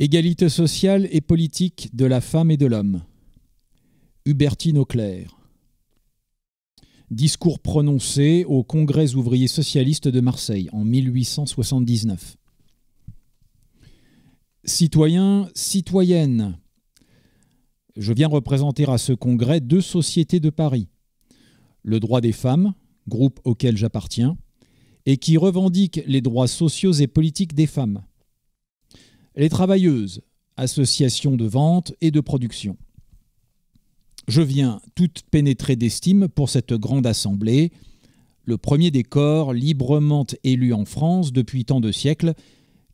Égalité sociale et politique de la femme et de l'homme. Hubertine Auclair. Discours prononcé au Congrès ouvrier socialiste de Marseille en 1879. Citoyens, citoyennes, je viens représenter à ce congrès deux sociétés de Paris. Le droit des femmes, groupe auquel j'appartiens, et qui revendique les droits sociaux et politiques des femmes les travailleuses, associations de vente et de production. Je viens toute pénétrée d'estime pour cette grande assemblée, le premier des corps librement élu en France depuis tant de siècles,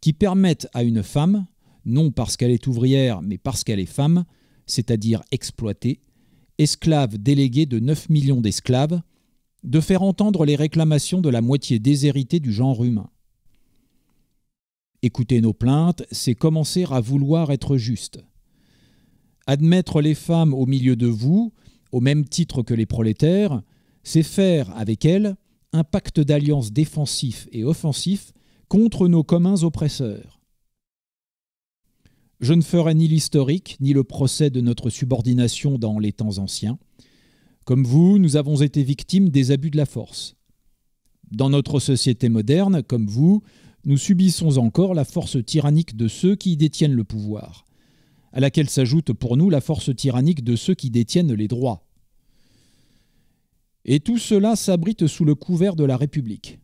qui permettent à une femme, non parce qu'elle est ouvrière, mais parce qu'elle est femme, c'est-à-dire exploitée, esclave déléguée de 9 millions d'esclaves, de faire entendre les réclamations de la moitié déshéritée du genre humain. Écouter nos plaintes, c'est commencer à vouloir être juste. Admettre les femmes au milieu de vous, au même titre que les prolétaires, c'est faire avec elles un pacte d'alliance défensif et offensif contre nos communs oppresseurs. Je ne ferai ni l'historique, ni le procès de notre subordination dans les temps anciens. Comme vous, nous avons été victimes des abus de la force. Dans notre société moderne, comme vous, nous subissons encore la force tyrannique de ceux qui y détiennent le pouvoir, à laquelle s'ajoute pour nous la force tyrannique de ceux qui détiennent les droits. Et tout cela s'abrite sous le couvert de la République.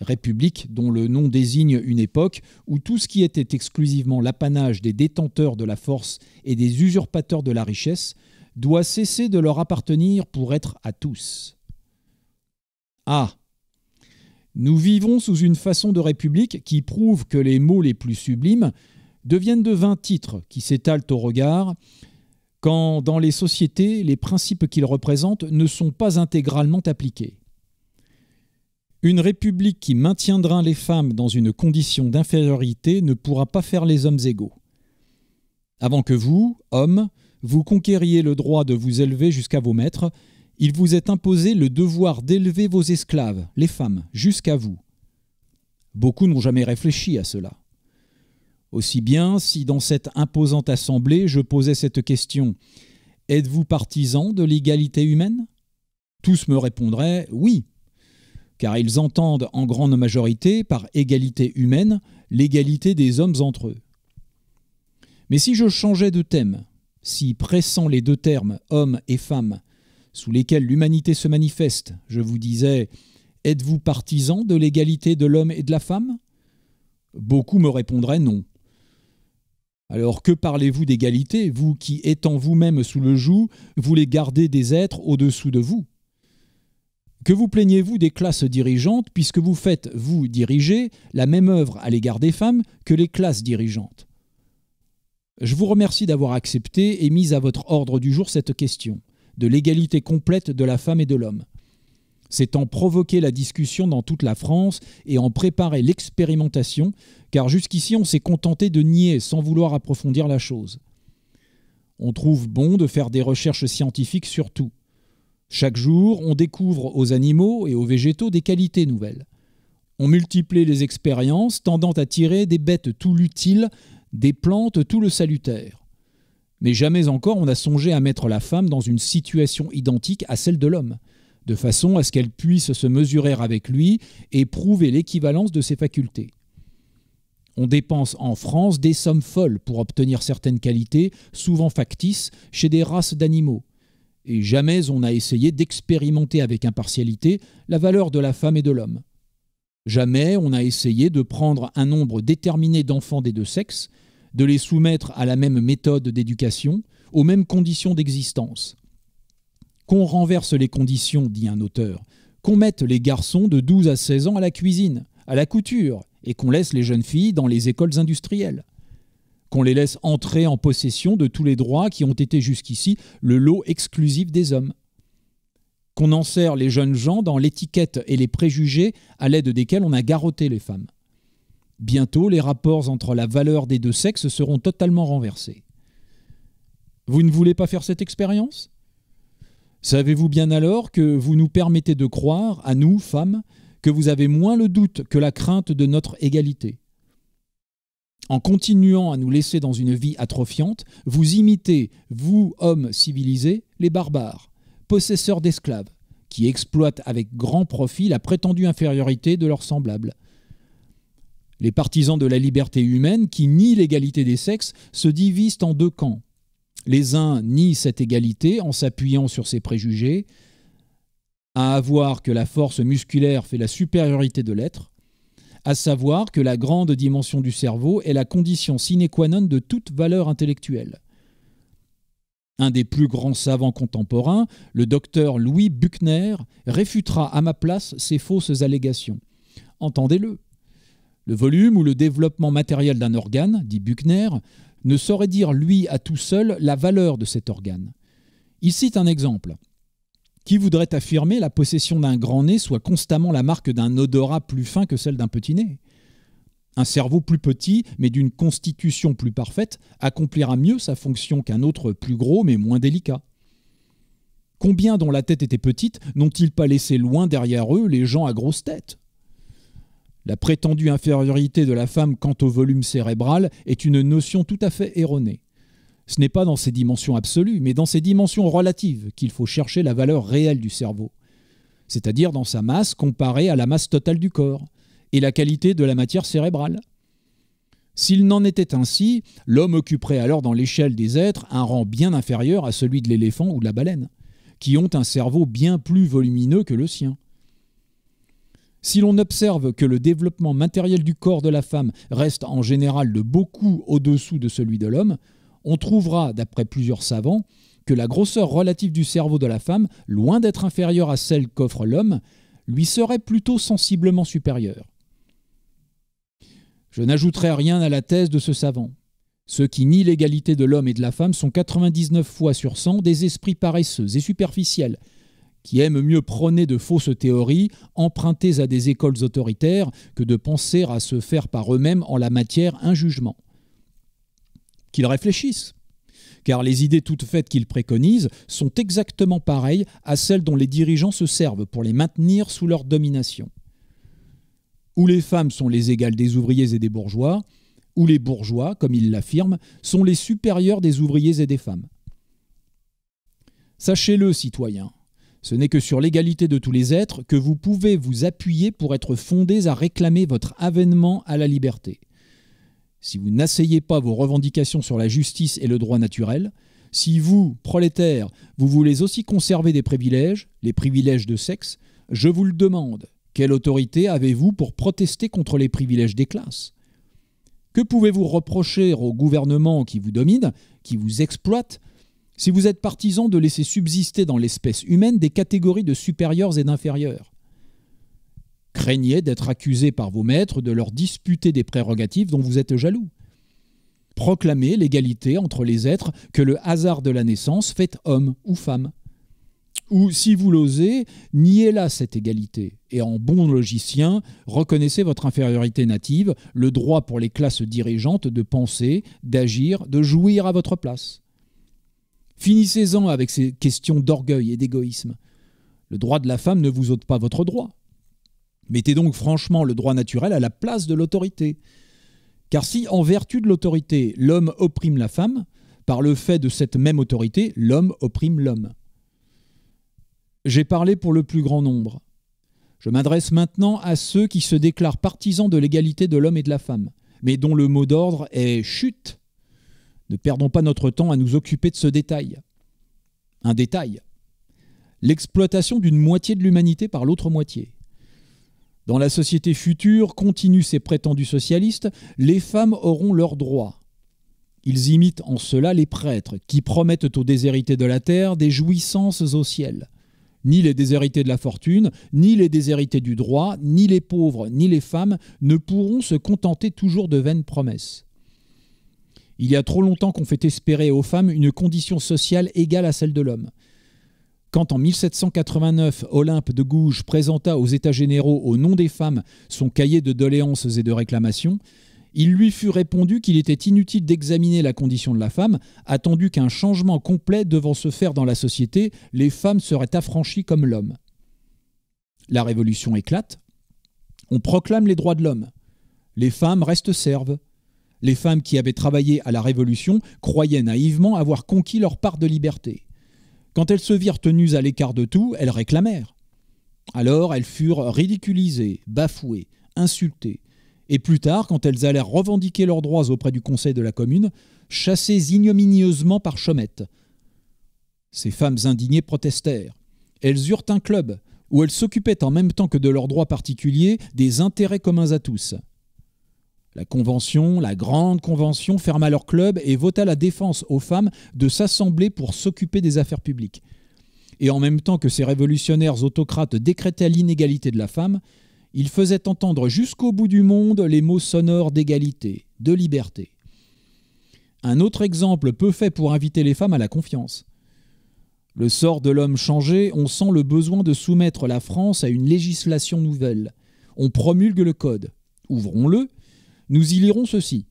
République dont le nom désigne une époque où tout ce qui était exclusivement l'apanage des détenteurs de la force et des usurpateurs de la richesse doit cesser de leur appartenir pour être à tous. Ah nous vivons sous une façon de république qui prouve que les mots les plus sublimes deviennent de vains titres qui s'étalent au regard, quand dans les sociétés, les principes qu'ils représentent ne sont pas intégralement appliqués. Une république qui maintiendra les femmes dans une condition d'infériorité ne pourra pas faire les hommes égaux. Avant que vous, hommes, vous conquériez le droit de vous élever jusqu'à vos maîtres, il vous est imposé le devoir d'élever vos esclaves, les femmes, jusqu'à vous. Beaucoup n'ont jamais réfléchi à cela. Aussi bien si dans cette imposante assemblée je posais cette question Êtes-vous partisan de l'égalité humaine Tous me répondraient oui, car ils entendent en grande majorité par égalité humaine l'égalité des hommes entre eux. Mais si je changeais de thème, si pressant les deux termes homme et femme, sous lesquels l'humanité se manifeste. Je vous disais, êtes-vous partisan de l'égalité de l'homme et de la femme Beaucoup me répondraient non. Alors que parlez-vous d'égalité, vous qui, étant vous-même sous le joug, voulez garder des êtres au-dessous de vous Que vous plaignez-vous des classes dirigeantes, puisque vous faites, vous, diriger, la même œuvre à l'égard des femmes que les classes dirigeantes Je vous remercie d'avoir accepté et mis à votre ordre du jour cette question de l'égalité complète de la femme et de l'homme. C'est en provoquer la discussion dans toute la France et en préparer l'expérimentation, car jusqu'ici on s'est contenté de nier sans vouloir approfondir la chose. On trouve bon de faire des recherches scientifiques sur tout. Chaque jour, on découvre aux animaux et aux végétaux des qualités nouvelles. On multiplie les expériences tendant à tirer des bêtes tout l'utile, des plantes tout le salutaire. Mais jamais encore on a songé à mettre la femme dans une situation identique à celle de l'homme, de façon à ce qu'elle puisse se mesurer avec lui et prouver l'équivalence de ses facultés. On dépense en France des sommes folles pour obtenir certaines qualités, souvent factices, chez des races d'animaux. Et jamais on n'a essayé d'expérimenter avec impartialité la valeur de la femme et de l'homme. Jamais on a essayé de prendre un nombre déterminé d'enfants des deux sexes de les soumettre à la même méthode d'éducation, aux mêmes conditions d'existence. Qu'on renverse les conditions, dit un auteur, qu'on mette les garçons de 12 à 16 ans à la cuisine, à la couture, et qu'on laisse les jeunes filles dans les écoles industrielles, qu'on les laisse entrer en possession de tous les droits qui ont été jusqu'ici le lot exclusif des hommes, qu'on enserre les jeunes gens dans l'étiquette et les préjugés à l'aide desquels on a garrotté les femmes. Bientôt, les rapports entre la valeur des deux sexes seront totalement renversés. Vous ne voulez pas faire cette expérience Savez-vous bien alors que vous nous permettez de croire, à nous, femmes, que vous avez moins le doute que la crainte de notre égalité en continuant à nous laisser dans une vie atrophiante, vous imitez, vous, hommes civilisés, les barbares, possesseurs d'esclaves, qui exploitent avec grand profit la prétendue infériorité de leurs semblables, les partisans de la liberté humaine, qui nient l'égalité des sexes, se divisent en deux camps. Les uns nient cette égalité en s'appuyant sur ses préjugés, à avoir que la force musculaire fait la supériorité de l'être, à savoir que la grande dimension du cerveau est la condition sine qua non de toute valeur intellectuelle. Un des plus grands savants contemporains, le docteur Louis Buckner, réfutera à ma place ces fausses allégations. Entendez-le. Le volume ou le développement matériel d'un organe, dit Buchner, ne saurait dire lui à tout seul la valeur de cet organe. Il cite un exemple. Qui voudrait affirmer la possession d'un grand nez soit constamment la marque d'un odorat plus fin que celle d'un petit nez Un cerveau plus petit, mais d'une constitution plus parfaite, accomplira mieux sa fonction qu'un autre plus gros, mais moins délicat. Combien dont la tête était petite n'ont-ils pas laissé loin derrière eux les gens à grosse tête la prétendue infériorité de la femme quant au volume cérébral est une notion tout à fait erronée. Ce n'est pas dans ses dimensions absolues, mais dans ses dimensions relatives qu'il faut chercher la valeur réelle du cerveau, c'est-à-dire dans sa masse comparée à la masse totale du corps et la qualité de la matière cérébrale. S'il n'en était ainsi, l'homme occuperait alors dans l'échelle des êtres un rang bien inférieur à celui de l'éléphant ou de la baleine, qui ont un cerveau bien plus volumineux que le sien. Si l'on observe que le développement matériel du corps de la femme reste en général de beaucoup au-dessous de celui de l'homme, on trouvera, d'après plusieurs savants, que la grosseur relative du cerveau de la femme, loin d'être inférieure à celle qu'offre l'homme, lui serait plutôt sensiblement supérieure. Je n'ajouterai rien à la thèse de ce savant. Ceux qui nient l'égalité de l'homme et de la femme sont 99 fois sur 100 des esprits paresseux et superficiels, qui aiment mieux prôner de fausses théories, empruntées à des écoles autoritaires, que de penser à se faire par eux-mêmes en la matière un jugement. Qu'ils réfléchissent, car les idées toutes faites qu'ils préconisent sont exactement pareilles à celles dont les dirigeants se servent pour les maintenir sous leur domination. Où les femmes sont les égales des ouvriers et des bourgeois, ou les bourgeois, comme ils l'affirment, sont les supérieurs des ouvriers et des femmes. Sachez-le, citoyens, ce n'est que sur l'égalité de tous les êtres que vous pouvez vous appuyer pour être fondés à réclamer votre avènement à la liberté. Si vous n'asseyez pas vos revendications sur la justice et le droit naturel, si vous, prolétaires, vous voulez aussi conserver des privilèges, les privilèges de sexe, je vous le demande, quelle autorité avez-vous pour protester contre les privilèges des classes Que pouvez-vous reprocher au gouvernement qui vous domine, qui vous exploite, si vous êtes partisan de laisser subsister dans l'espèce humaine des catégories de supérieurs et d'inférieurs. Craignez d'être accusé par vos maîtres de leur disputer des prérogatives dont vous êtes jaloux. Proclamez l'égalité entre les êtres que le hasard de la naissance fait homme ou femme. Ou, si vous l'osez, niez là cette égalité, et en bon logicien, reconnaissez votre infériorité native, le droit pour les classes dirigeantes de penser, d'agir, de jouir à votre place. Finissez-en avec ces questions d'orgueil et d'égoïsme. Le droit de la femme ne vous ôte pas votre droit. Mettez donc franchement le droit naturel à la place de l'autorité. Car si, en vertu de l'autorité, l'homme opprime la femme, par le fait de cette même autorité, l'homme opprime l'homme. J'ai parlé pour le plus grand nombre. Je m'adresse maintenant à ceux qui se déclarent partisans de l'égalité de l'homme et de la femme, mais dont le mot d'ordre est chute ne perdons pas notre temps à nous occuper de ce détail. Un détail. L'exploitation d'une moitié de l'humanité par l'autre moitié. Dans la société future, continuent ces prétendus socialistes, les femmes auront leurs droits. Ils imitent en cela les prêtres, qui promettent aux déshérités de la terre des jouissances au ciel. Ni les déshérités de la fortune, ni les déshérités du droit, ni les pauvres, ni les femmes ne pourront se contenter toujours de vaines promesses. Il y a trop longtemps qu'on fait espérer aux femmes une condition sociale égale à celle de l'homme. Quand en 1789 Olympe de Gouges présenta aux États généraux au nom des femmes son cahier de doléances et de réclamations, il lui fut répondu qu'il était inutile d'examiner la condition de la femme, attendu qu'un changement complet devant se faire dans la société, les femmes seraient affranchies comme l'homme. La révolution éclate, on proclame les droits de l'homme, les femmes restent serves, les femmes qui avaient travaillé à la Révolution croyaient naïvement avoir conquis leur part de liberté. Quand elles se virent tenues à l'écart de tout, elles réclamèrent. Alors elles furent ridiculisées, bafouées, insultées, et plus tard, quand elles allèrent revendiquer leurs droits auprès du Conseil de la Commune, chassées ignominieusement par Chomette. Ces femmes indignées protestèrent. Elles eurent un club, où elles s'occupaient en même temps que de leurs droits particuliers des intérêts communs à tous. La convention, la grande convention, ferma leur club et vota la défense aux femmes de s'assembler pour s'occuper des affaires publiques. Et en même temps que ces révolutionnaires autocrates décrétaient l'inégalité de la femme, ils faisaient entendre jusqu'au bout du monde les mots sonores d'égalité, de liberté. Un autre exemple peu fait pour inviter les femmes à la confiance. Le sort de l'homme changé, on sent le besoin de soumettre la France à une législation nouvelle. On promulgue le Code. Ouvrons-le, nous y lirons ceci.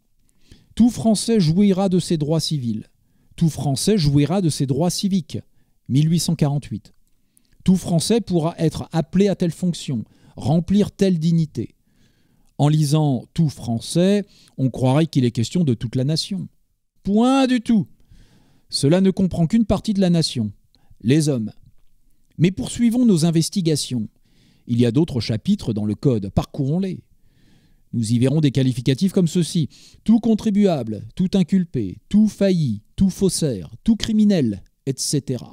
Tout Français jouira de ses droits civils. Tout Français jouira de ses droits civiques. 1848. Tout Français pourra être appelé à telle fonction, remplir telle dignité. En lisant Tout Français, on croirait qu'il est question de toute la nation. Point du tout. Cela ne comprend qu'une partie de la nation, les hommes. Mais poursuivons nos investigations. Il y a d'autres chapitres dans le Code, parcourons-les. Nous y verrons des qualificatifs comme ceux-ci. Tout contribuable, tout inculpé, tout failli, tout faussaire, tout criminel, etc.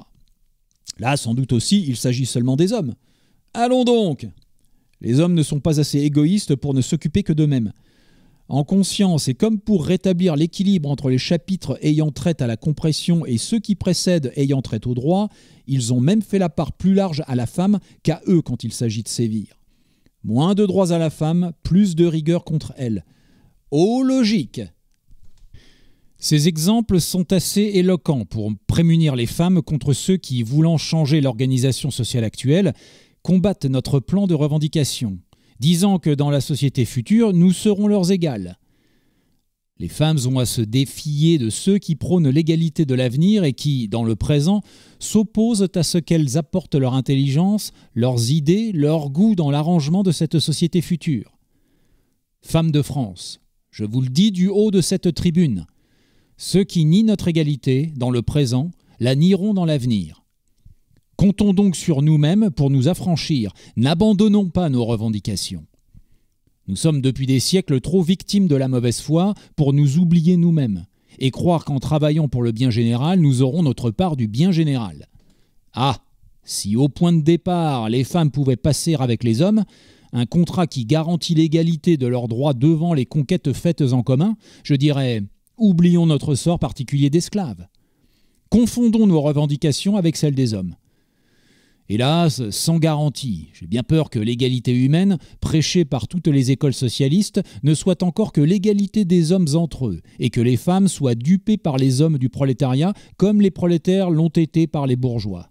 Là, sans doute aussi, il s'agit seulement des hommes. Allons donc Les hommes ne sont pas assez égoïstes pour ne s'occuper que d'eux-mêmes. En conscience et comme pour rétablir l'équilibre entre les chapitres ayant trait à la compression et ceux qui précèdent ayant trait au droit, ils ont même fait la part plus large à la femme qu'à eux quand il s'agit de sévir. Moins de droits à la femme, plus de rigueur contre elle. Oh logique ces exemples sont assez éloquents pour prémunir les femmes contre ceux qui, voulant changer l'organisation sociale actuelle, combattent notre plan de revendication, disant que dans la société future, nous serons leurs égales. Les femmes ont à se défier de ceux qui prônent l'égalité de l'avenir et qui, dans le présent, s'opposent à ce qu'elles apportent leur intelligence, leurs idées, leur goût dans l'arrangement de cette société future. Femmes de France, je vous le dis du haut de cette tribune, ceux qui nient notre égalité dans le présent la nieront dans l'avenir. Comptons donc sur nous-mêmes pour nous affranchir, n'abandonnons pas nos revendications. Nous sommes depuis des siècles trop victimes de la mauvaise foi pour nous oublier nous-mêmes et croire qu'en travaillant pour le bien général, nous aurons notre part du bien général. Ah Si au point de départ, les femmes pouvaient passer avec les hommes, un contrat qui garantit l'égalité de leurs droits devant les conquêtes faites en commun, je dirais oublions notre sort particulier d'esclaves. Confondons nos revendications avec celles des hommes. Hélas, sans garantie. J'ai bien peur que l'égalité humaine, prêchée par toutes les écoles socialistes, ne soit encore que l'égalité des hommes entre eux, et que les femmes soient dupées par les hommes du prolétariat comme les prolétaires l'ont été par les bourgeois.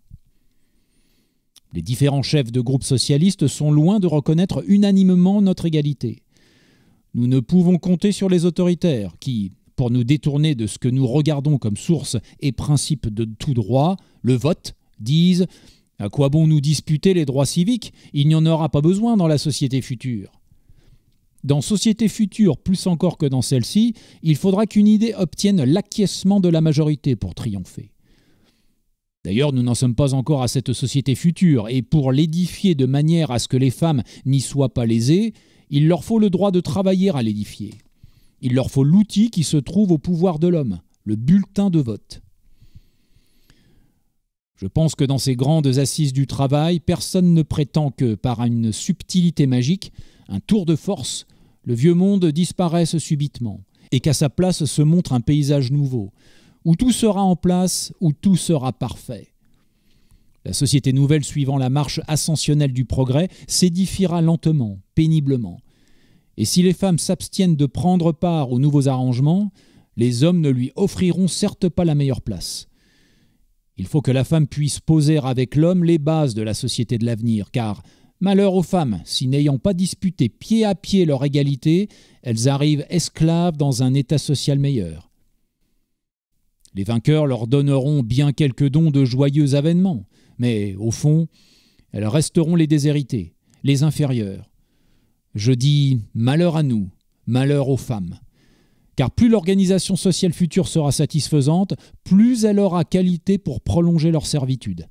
Les différents chefs de groupes socialistes sont loin de reconnaître unanimement notre égalité. Nous ne pouvons compter sur les autoritaires qui, pour nous détourner de ce que nous regardons comme source et principe de tout droit, le vote, disent à quoi bon nous disputer les droits civiques Il n'y en aura pas besoin dans la société future. Dans Société future, plus encore que dans celle-ci, il faudra qu'une idée obtienne l'acquiescement de la majorité pour triompher. D'ailleurs, nous n'en sommes pas encore à cette société future, et pour l'édifier de manière à ce que les femmes n'y soient pas lésées, il leur faut le droit de travailler à l'édifier. Il leur faut l'outil qui se trouve au pouvoir de l'homme, le bulletin de vote. Je pense que dans ces grandes assises du travail, personne ne prétend que, par une subtilité magique, un tour de force, le vieux monde disparaisse subitement, et qu'à sa place se montre un paysage nouveau, où tout sera en place, où tout sera parfait. La société nouvelle suivant la marche ascensionnelle du progrès s'édifiera lentement, péniblement. Et si les femmes s'abstiennent de prendre part aux nouveaux arrangements, les hommes ne lui offriront certes pas la meilleure place. Il faut que la femme puisse poser avec l'homme les bases de la société de l'avenir, car malheur aux femmes si n'ayant pas disputé pied à pied leur égalité, elles arrivent esclaves dans un état social meilleur. Les vainqueurs leur donneront bien quelques dons de joyeux avènements, mais au fond, elles resteront les déshéritées, les inférieures. Je dis malheur à nous, malheur aux femmes. Car plus l'organisation sociale future sera satisfaisante, plus elle aura qualité pour prolonger leur servitude.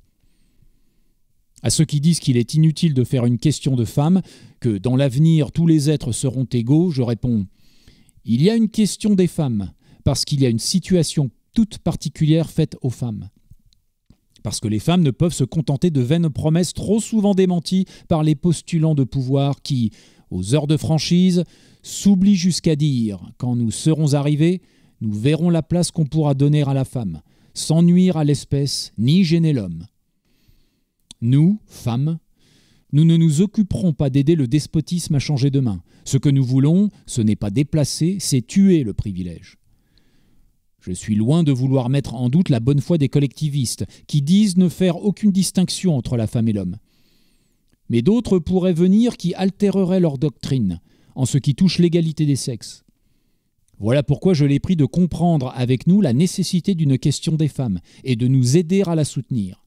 À ceux qui disent qu'il est inutile de faire une question de femmes, que dans l'avenir tous les êtres seront égaux, je réponds Il y a une question des femmes, parce qu'il y a une situation toute particulière faite aux femmes. Parce que les femmes ne peuvent se contenter de vaines promesses trop souvent démenties par les postulants de pouvoir qui, aux heures de franchise, s'oublie jusqu'à dire Quand nous serons arrivés, nous verrons la place qu'on pourra donner à la femme, sans nuire à l'espèce ni gêner l'homme. Nous, femmes, nous ne nous occuperons pas d'aider le despotisme à changer de main. Ce que nous voulons, ce n'est pas déplacer, c'est tuer le privilège. Je suis loin de vouloir mettre en doute la bonne foi des collectivistes, qui disent ne faire aucune distinction entre la femme et l'homme. Mais d'autres pourraient venir qui altéreraient leur doctrine, en ce qui touche l'égalité des sexes. Voilà pourquoi je l'ai pris de comprendre avec nous la nécessité d'une question des femmes et de nous aider à la soutenir.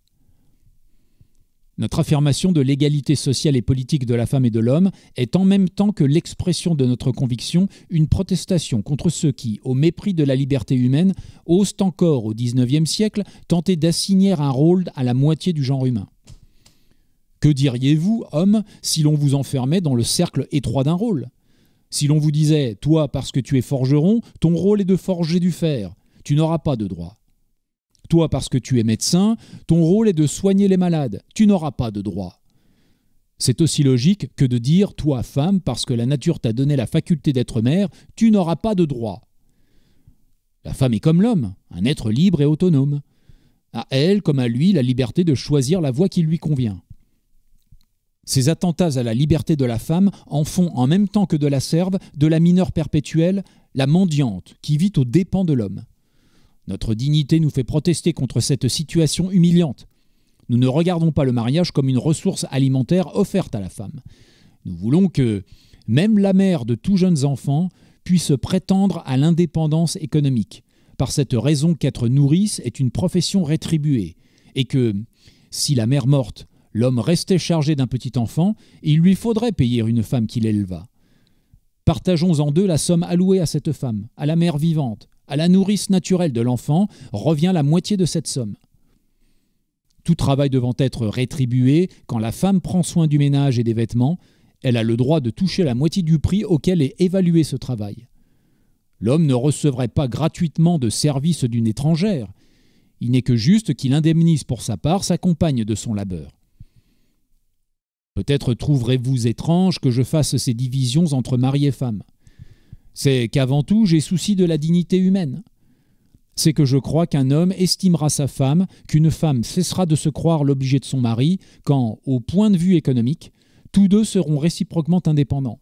Notre affirmation de l'égalité sociale et politique de la femme et de l'homme est en même temps que l'expression de notre conviction une protestation contre ceux qui, au mépris de la liberté humaine, osent encore au XIXe siècle tenter d'assigner un rôle à la moitié du genre humain. Que diriez-vous, homme, si l'on vous enfermait dans le cercle étroit d'un rôle si l'on vous disait, toi, parce que tu es forgeron, ton rôle est de forger du fer, tu n'auras pas de droit. Toi, parce que tu es médecin, ton rôle est de soigner les malades, tu n'auras pas de droit. C'est aussi logique que de dire, toi, femme, parce que la nature t'a donné la faculté d'être mère, tu n'auras pas de droit. La femme est comme l'homme, un être libre et autonome. À elle, comme à lui, la liberté de choisir la voie qui lui convient. Ces attentats à la liberté de la femme en font, en même temps que de la serve, de la mineure perpétuelle, la mendiante, qui vit aux dépens de l'homme. Notre dignité nous fait protester contre cette situation humiliante. Nous ne regardons pas le mariage comme une ressource alimentaire offerte à la femme. Nous voulons que même la mère de tous jeunes enfants puisse prétendre à l'indépendance économique, par cette raison qu'être nourrice est une profession rétribuée, et que, si la mère morte L'homme restait chargé d'un petit enfant, et il lui faudrait payer une femme qui l'éleva. Partageons en deux la somme allouée à cette femme, à la mère vivante, à la nourrice naturelle de l'enfant, revient la moitié de cette somme. Tout travail devant être rétribué, quand la femme prend soin du ménage et des vêtements, elle a le droit de toucher la moitié du prix auquel est évalué ce travail. L'homme ne recevrait pas gratuitement de service d'une étrangère. Il n'est que juste qu'il indemnise pour sa part sa compagne de son labeur. Peut-être trouverez-vous étrange que je fasse ces divisions entre mari et femme. C'est qu'avant tout, j'ai souci de la dignité humaine. C'est que je crois qu'un homme estimera sa femme, qu'une femme cessera de se croire l'objet de son mari, quand, au point de vue économique, tous deux seront réciproquement indépendants.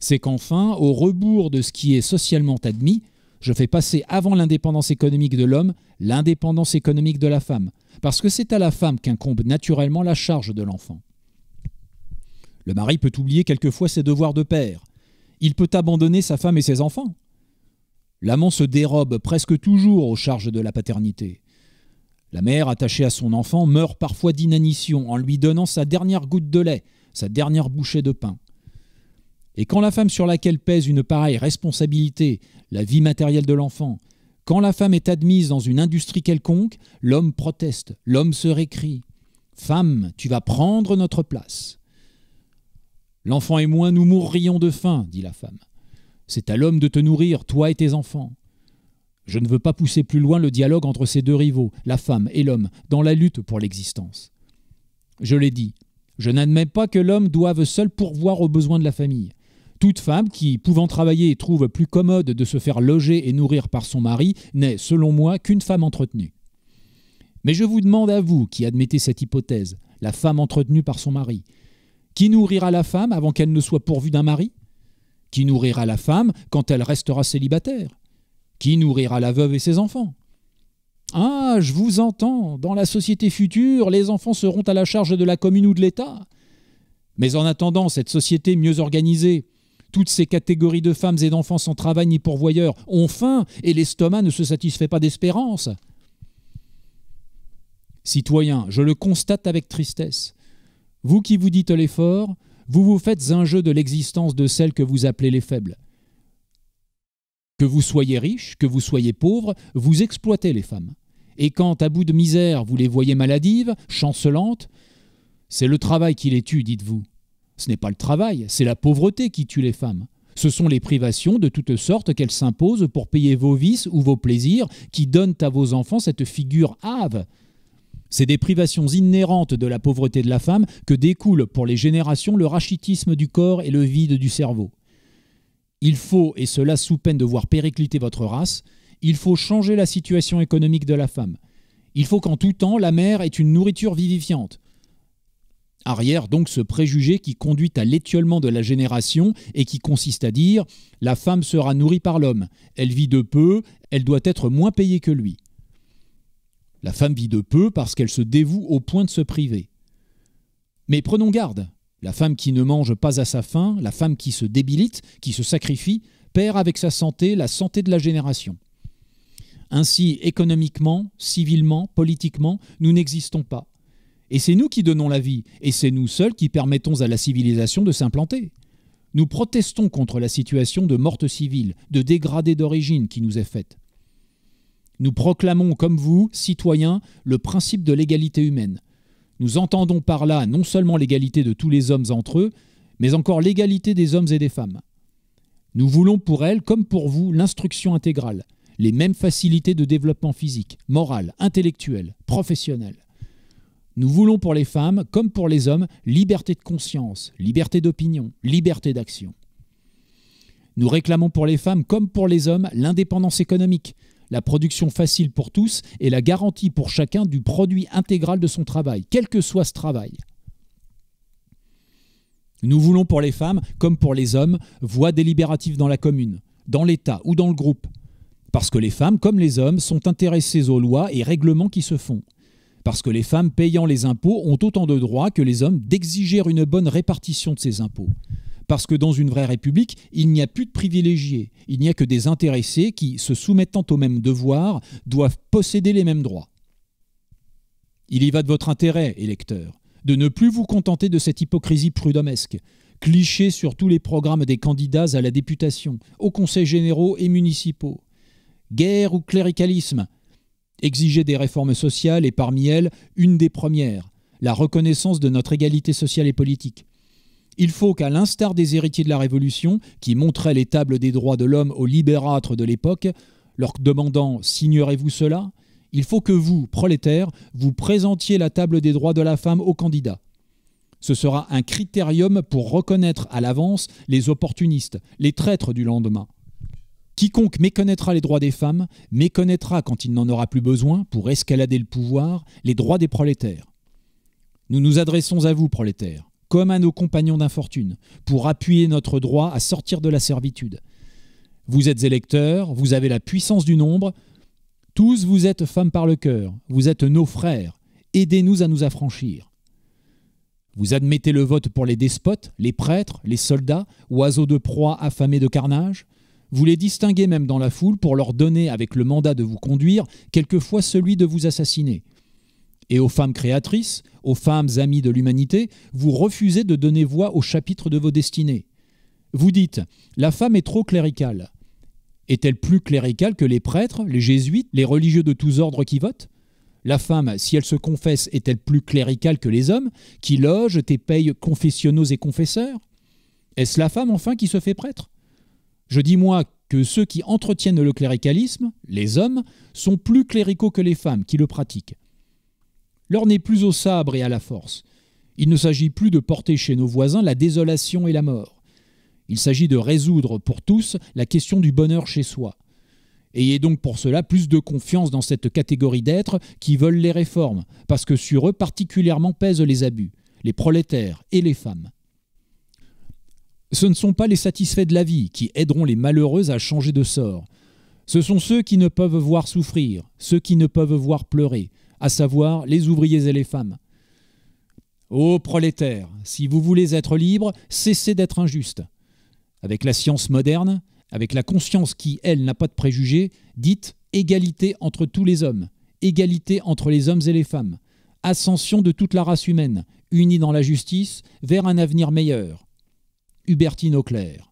C'est qu'enfin, au rebours de ce qui est socialement admis, je fais passer avant l'indépendance économique de l'homme l'indépendance économique de la femme, parce que c'est à la femme qu'incombe naturellement la charge de l'enfant. Le mari peut oublier quelquefois ses devoirs de père. Il peut abandonner sa femme et ses enfants. L'amant se dérobe presque toujours aux charges de la paternité. La mère, attachée à son enfant, meurt parfois d'inanition en lui donnant sa dernière goutte de lait, sa dernière bouchée de pain. Et quand la femme sur laquelle pèse une pareille responsabilité, la vie matérielle de l'enfant, quand la femme est admise dans une industrie quelconque, l'homme proteste, l'homme se récrie. Femme, tu vas prendre notre place. L'enfant et moi, nous mourrions de faim, dit la femme. C'est à l'homme de te nourrir, toi et tes enfants. Je ne veux pas pousser plus loin le dialogue entre ces deux rivaux, la femme et l'homme, dans la lutte pour l'existence. Je l'ai dit, je n'admets pas que l'homme doive seul pourvoir aux besoins de la famille. Toute femme qui, pouvant travailler, trouve plus commode de se faire loger et nourrir par son mari, n'est, selon moi, qu'une femme entretenue. Mais je vous demande à vous qui admettez cette hypothèse, la femme entretenue par son mari, qui nourrira la femme avant qu'elle ne soit pourvue d'un mari Qui nourrira la femme quand elle restera célibataire Qui nourrira la veuve et ses enfants Ah, je vous entends, dans la société future, les enfants seront à la charge de la commune ou de l'État. Mais en attendant, cette société mieux organisée, toutes ces catégories de femmes et d'enfants sans travail ni pourvoyeur ont faim et l'estomac ne se satisfait pas d'espérance. Citoyens, je le constate avec tristesse, vous qui vous dites les forts, vous vous faites un jeu de l'existence de celles que vous appelez les faibles. Que vous soyez riches, que vous soyez pauvres, vous exploitez les femmes. Et quand, à bout de misère, vous les voyez maladives, chancelantes, c'est le travail qui les tue, dites-vous. Ce n'est pas le travail, c'est la pauvreté qui tue les femmes. Ce sont les privations de toutes sortes qu'elles s'imposent pour payer vos vices ou vos plaisirs qui donnent à vos enfants cette figure hâve, c'est des privations inhérentes de la pauvreté de la femme que découle pour les générations le rachitisme du corps et le vide du cerveau. Il faut, et cela sous peine de voir péricliter votre race, il faut changer la situation économique de la femme. Il faut qu'en tout temps, la mère ait une nourriture vivifiante. Arrière donc ce préjugé qui conduit à l'étiolement de la génération et qui consiste à dire la femme sera nourrie par l'homme, elle vit de peu, elle doit être moins payée que lui. La femme vit de peu parce qu'elle se dévoue au point de se priver. Mais prenons garde, la femme qui ne mange pas à sa faim, la femme qui se débilite, qui se sacrifie, perd avec sa santé la santé de la génération. Ainsi, économiquement, civilement, politiquement, nous n'existons pas. Et c'est nous qui donnons la vie, et c'est nous seuls qui permettons à la civilisation de s'implanter. Nous protestons contre la situation de morte civile, de dégradé d'origine qui nous est faite. Nous proclamons, comme vous, citoyens, le principe de l'égalité humaine. Nous entendons par là non seulement l'égalité de tous les hommes entre eux, mais encore l'égalité des hommes et des femmes. Nous voulons pour elles, comme pour vous, l'instruction intégrale, les mêmes facilités de développement physique, moral, intellectuel, professionnel. Nous voulons pour les femmes, comme pour les hommes, liberté de conscience, liberté d'opinion, liberté d'action. Nous réclamons pour les femmes, comme pour les hommes, l'indépendance économique, la production facile pour tous et la garantie pour chacun du produit intégral de son travail, quel que soit ce travail. Nous voulons pour les femmes, comme pour les hommes, voix délibérative dans la commune, dans l'État ou dans le groupe. Parce que les femmes, comme les hommes, sont intéressées aux lois et règlements qui se font. Parce que les femmes payant les impôts ont autant de droits que les hommes d'exiger une bonne répartition de ces impôts parce que dans une vraie République, il n'y a plus de privilégiés, il n'y a que des intéressés qui, se soumettant aux mêmes devoirs, doivent posséder les mêmes droits. Il y va de votre intérêt, électeurs, de ne plus vous contenter de cette hypocrisie prud'homesque, cliché sur tous les programmes des candidats à la députation, aux conseils généraux et municipaux. Guerre ou cléricalisme Exiger des réformes sociales et parmi elles, une des premières, la reconnaissance de notre égalité sociale et politique, il faut qu'à l'instar des héritiers de la Révolution, qui montraient les tables des droits de l'homme aux libérâtres de l'époque, leur demandant Signerez-vous cela il faut que vous, prolétaires, vous présentiez la table des droits de la femme aux candidats. Ce sera un critérium pour reconnaître à l'avance les opportunistes, les traîtres du lendemain. Quiconque méconnaîtra les droits des femmes, méconnaîtra, quand il n'en aura plus besoin, pour escalader le pouvoir, les droits des prolétaires. Nous nous adressons à vous, prolétaires comme à nos compagnons d'infortune, pour appuyer notre droit à sortir de la servitude. Vous êtes électeurs, vous avez la puissance du nombre, tous vous êtes femmes par le cœur, vous êtes nos frères, aidez-nous à nous affranchir. Vous admettez le vote pour les despotes, les prêtres, les soldats, oiseaux de proie affamés de carnage vous les distinguez même dans la foule pour leur donner, avec le mandat de vous conduire, quelquefois celui de vous assassiner et aux femmes créatrices, aux femmes amies de l'humanité, vous refusez de donner voix au chapitre de vos destinées. Vous dites, la femme est trop cléricale. Est-elle plus cléricale que les prêtres, les jésuites, les religieux de tous ordres qui votent La femme, si elle se confesse, est-elle plus cléricale que les hommes, qui logent et payent confessionnaux et confesseurs Est-ce la femme enfin qui se fait prêtre Je dis moi que ceux qui entretiennent le cléricalisme, les hommes, sont plus cléricaux que les femmes qui le pratiquent. L'or n'est plus au sabre et à la force. Il ne s'agit plus de porter chez nos voisins la désolation et la mort. Il s'agit de résoudre pour tous la question du bonheur chez soi. Ayez donc pour cela plus de confiance dans cette catégorie d'êtres qui veulent les réformes, parce que sur eux particulièrement pèsent les abus, les prolétaires et les femmes. Ce ne sont pas les satisfaits de la vie qui aideront les malheureux à changer de sort. Ce sont ceux qui ne peuvent voir souffrir, ceux qui ne peuvent voir pleurer, à savoir les ouvriers et les femmes. Ô prolétaires, si vous voulez être libres, cessez d'être injustes. Avec la science moderne, avec la conscience qui, elle, n'a pas de préjugés, dites égalité entre tous les hommes, égalité entre les hommes et les femmes, ascension de toute la race humaine, unie dans la justice, vers un avenir meilleur. Hubertine Auclair.